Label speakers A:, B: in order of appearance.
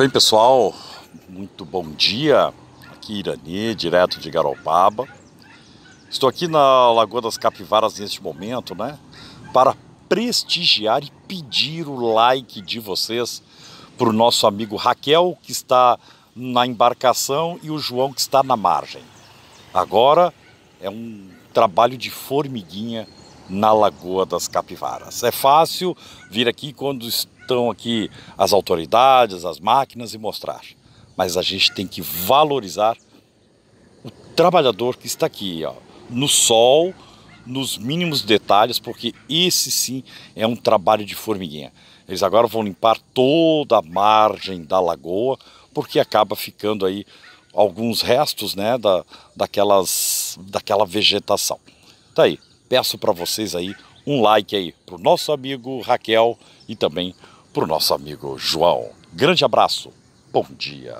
A: Bem, pessoal, muito bom dia. Aqui Irani, direto de Garopaba. Estou aqui na Lagoa das Capivaras neste momento, né? Para prestigiar e pedir o like de vocês para o nosso amigo Raquel, que está na embarcação, e o João, que está na margem. Agora é um trabalho de formiguinha na Lagoa das Capivaras. É fácil vir aqui quando estou estão aqui as autoridades, as máquinas e mostrar. Mas a gente tem que valorizar o trabalhador que está aqui, ó, no sol, nos mínimos detalhes, porque esse sim é um trabalho de formiguinha. Eles agora vão limpar toda a margem da lagoa, porque acaba ficando aí alguns restos né, da, daquelas, daquela vegetação. Tá aí, peço para vocês aí um like aí para o nosso amigo Raquel e também para o nosso amigo João. Grande abraço, bom dia.